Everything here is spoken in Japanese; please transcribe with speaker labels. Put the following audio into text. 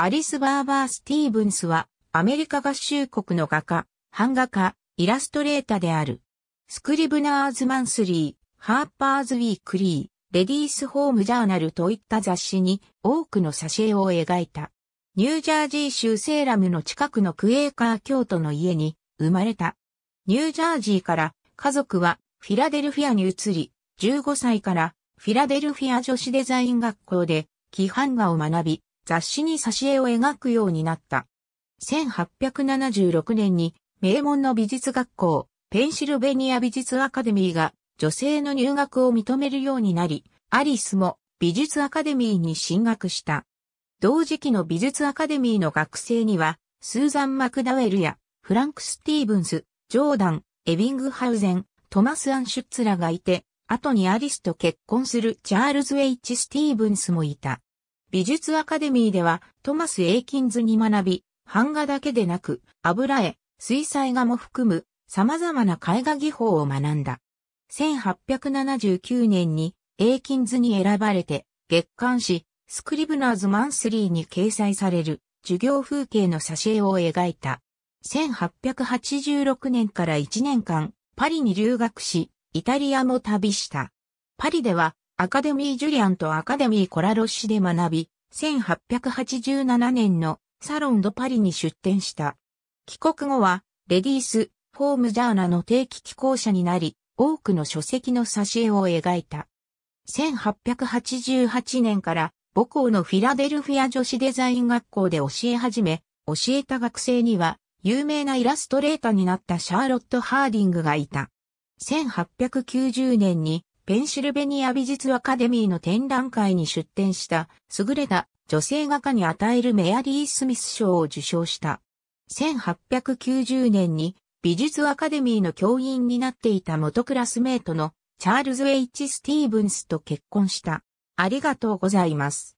Speaker 1: アリス・バーバー・スティーブンスは、アメリカ合衆国の画家、版画家、イラストレーターである。スクリブナーズ・マンスリー、ハーパーズ・ウィークリー、レディース・ホーム・ジャーナルといった雑誌に多くの挿絵を描いた。ニュージャージー州セーラムの近くのクエーカー京都の家に生まれた。ニュージャージーから家族はフィラデルフィアに移り、15歳からフィラデルフィア女子デザイン学校で規範画を学び、雑誌に挿絵を描くようになった。1876年に名門の美術学校、ペンシルベニア美術アカデミーが女性の入学を認めるようになり、アリスも美術アカデミーに進学した。同時期の美術アカデミーの学生には、スーザン・マクダウェルやフランク・スティーブンス、ジョーダン、エビングハウゼン、トマス・アンシュッツラがいて、後にアリスと結婚するチャールズ・ェイチ・スティーブンスもいた。美術アカデミーではトマス・エイキンズに学び、版画だけでなく油絵、水彩画も含む様々な絵画技法を学んだ。1879年にエイキンズに選ばれて月刊誌スクリブナーズマンスリーに掲載される授業風景の挿絵を描いた。1886年から1年間パリに留学し、イタリアも旅した。パリではアカデミー・ジュリアンとアカデミー・コラロッシで学び、1887年のサロン・ド・パリに出展した。帰国後は、レディース・フォーム・ジャーナの定期寄稿者になり、多くの書籍の挿絵を描いた。1888年から母校のフィラデルフィア女子デザイン学校で教え始め、教えた学生には有名なイラストレーターになったシャーロット・ハーディングがいた。1890年にペンシルベニア美術アカデミーの展覧会に出展した、優れた女性画家に与えるメアリー・スミス賞を受賞した。1890年に美術アカデミーの教員になっていた元クラスメートのチャールズ・ H・ スティーブンスと結婚した。ありがとうございます。